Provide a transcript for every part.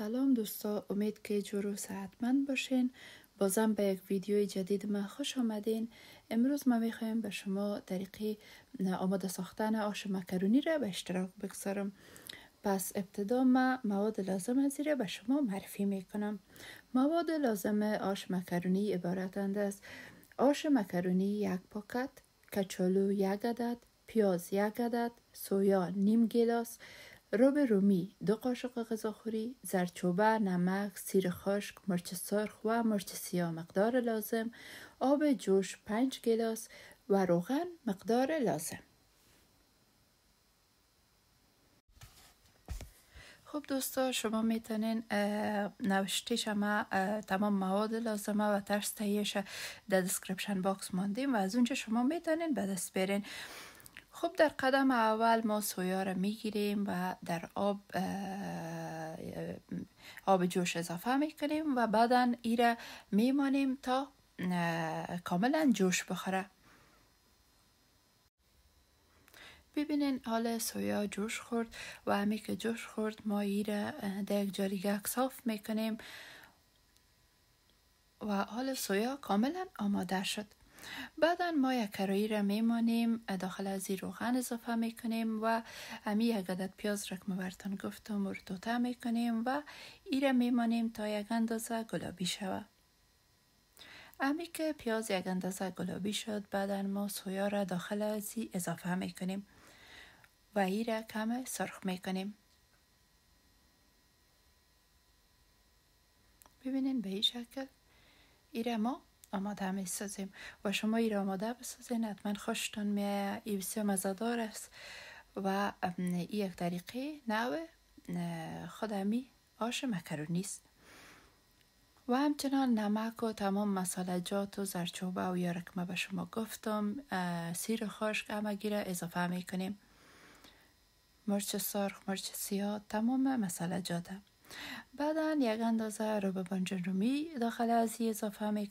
سلام دوستا امید که جورو صحتمند باشین بازم به یک ویدیو جدید من خوش آمدین امروز ما میخوایم به شما طریقی آماده ساختن آش مکرونی را به اشتراک بگذارم پس ابتدا ما مواد لازم از را به شما معرفی میکنم مواد لازم آش مکرونی عبارتند است آش مکرونی یک پاکت کچالو یک عدد پیاز یک عدد سویا نیم گلاس روب رومی دو قاشق غذاخوری زرچوبه نمک سیر خشک مرچ سرخ و مرچ سیاه مقدار لازم آب جوش پنج گلاس و روغن مقدار لازم خب دوستا شما میتونین نوشته شما تمام مواد لازمه و ترس تهیهش در دسکریپشن باکس ماندیم و از اونجا شما میتونین به دست برین خب در قدم اول ما سویا را گیریم و در آب آب جوش اضافه می کنیم و بعدا ایره را میمانیم تا کاملا جوش بخوره ببینین حال سویا جوش خورد و همی که جوش خورد ما ای را در یک جاریگک صاف کنیم و حال سویا کاملا آماده شد بعدا ما یک کرایی را میمانیم داخل از روغن اضافه میکنیم و امی یک عدد پیاز را که برتان گفتم می میکنیم و ای را میمانیم تا یک اندازه گلابی شود امی که پیاز یک اندازه گلابی شد بعدا ما سویا را داخل از اضافه میکنیم و ای را کم سرخ میکنیم ببینین به این شکل ای ما آماده می سازیم و شما ای را آماده بسازین حتما خوشتون می ای بسیار مزدار است و ای یک طریقه نو خودمی آش مکرونی است و همچنان نمک و تمام مسالجات و زرچوبه و یارکمه به شما گفتم سیر خشک همگی را اضافه می کنیم مرچ سرخ مرچ سیاه تمام مسالجات بعدا یک اندازه رو به رو رومی داخل از اضافه می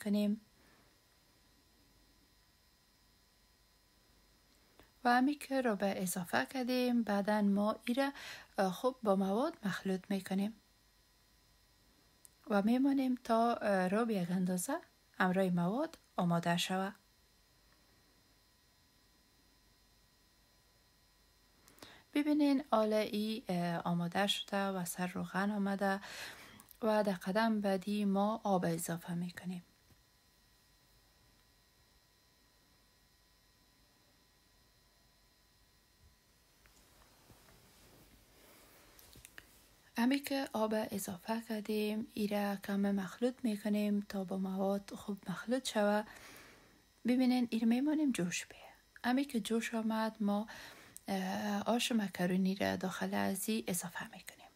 و همی که رو به اضافه کردیم بعدا ما ایره خوب با مواد مخلوط میکنیم و میمانیم تا رو به یک اندازه همراه مواد آماده شود ببینین آل ای آماده شده و سر روغن آمده و در قدم بعدی ما آب اضافه میکنیم همی که آب اضافه کردیم ایره کم مخلوط میکنیم تا با مواد خوب مخلوط شوه ببینین ایره میمانیم جوش بیه همی که جوش آمد ما آش مکرونی را داخل ازی اضافه میکنیم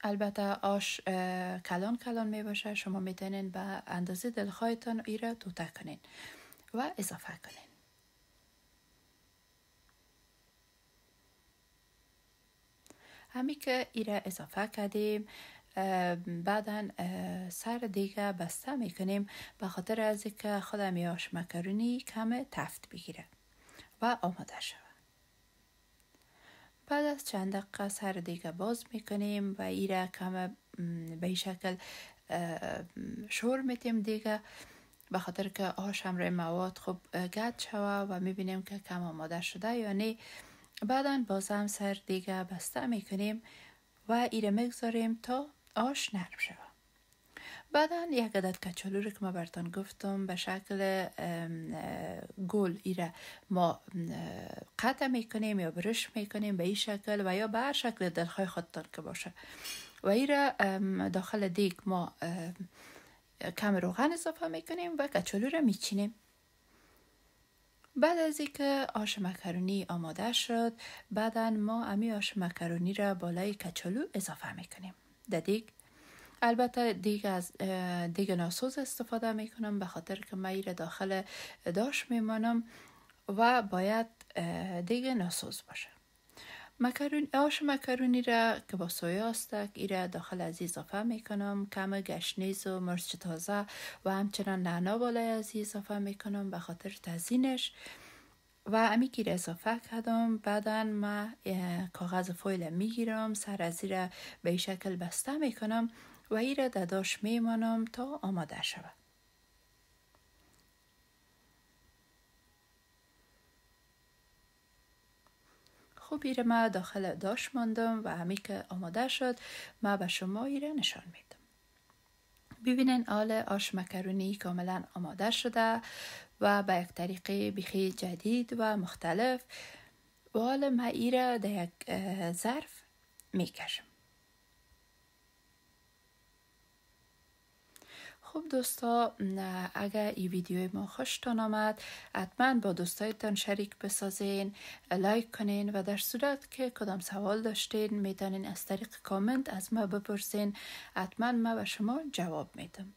البته آش کلان کلان میباشه شما میتونین به اندازه دلخواهتان ایره توته کنین و اضافه کنین که ایره اضافه کردیم بعدا سر دیگه بسته میکنیم به خاطر از که خودم یاش مکرونی کم تفت بگیره و آماده شود بعد از چند دقیقه سر دیگه باز میکنیم و ایره کم به شکل شور میتیم دیگه به خاطر که آش مواد خوب گرد شوه و میبینیم که کم آماده شده یعنی بعدا باز هم سر دیگه بسته میکنیم و ایره میگذاریم تا آش نرم شود بعدا یک عدد کچالو رو که ما برتان گفتم به شکل گل ایره ما قطع میکنیم یا برش میکنیم به این شکل و یا به هر شکل دلخواه خودتان که باشه و ایره داخل دیگ ما کم روغن اضافه میکنیم و کچالو رو میچینیم بعد از اینکه آش مکرونی آماده شد بعدا ما امی آش مکرونی را بالای کچالو اضافه میکنیم در دیگ البته دیگ از دیگ ناسوز استفاده میکنم به خاطر که من را داخل داش میمانم و باید دیگ ناسوز باشه مکرون آش مکرونی را که با سویا استک داخل از اضافه می کنم کم گشنیز و مرچ تازه و همچنان نعنا بالای از اضافه می کنم به خاطر تزینش و امی که اضافه کردم بعدا ما کاغذ فویل میگیرم سر از را به شکل بسته میکنم و ایره را می میمانم تا آماده شود خب ایره ما داخل داشت ماندم و همی که آماده شد ما به شما ایره نشان میدم ببینین آل آش مکرونی کاملا آماده شده و به یک طریقه بیخی جدید و مختلف و آل ما ایره در یک ظرف میکشم خب دوستا اگر این ویدیو ما خوشتان آمد حتما با دوستایتان شریک بسازین لایک کنین و در صورت که کدام سوال داشتین میتونین از طریق کامنت از ما بپرسین حتما ما به شما جواب میدم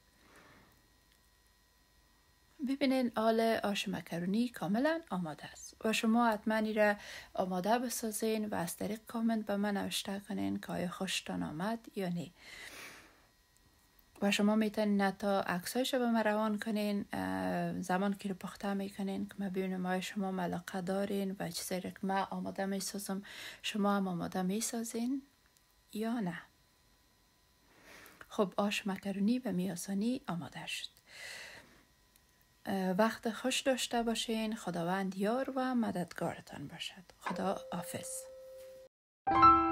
ببینین آل آش مکرونی کاملا آماده است و شما حتما ای را آماده بسازین و از طریق کامنت به من نوشته کنین که آیا خوشتان آمد یا نه و شما میتونید حتی رو به من روان کنین زمان که رو پخته میکنین که من ببینم آیا شما ملاقه دارین و چیزی که من آماده میسازم شما هم آماده میسازین یا نه خب آش مکرونی به میاسانی آماده شد وقت خوش داشته باشین خداوند یار و مددگارتان باشد خدا حافظ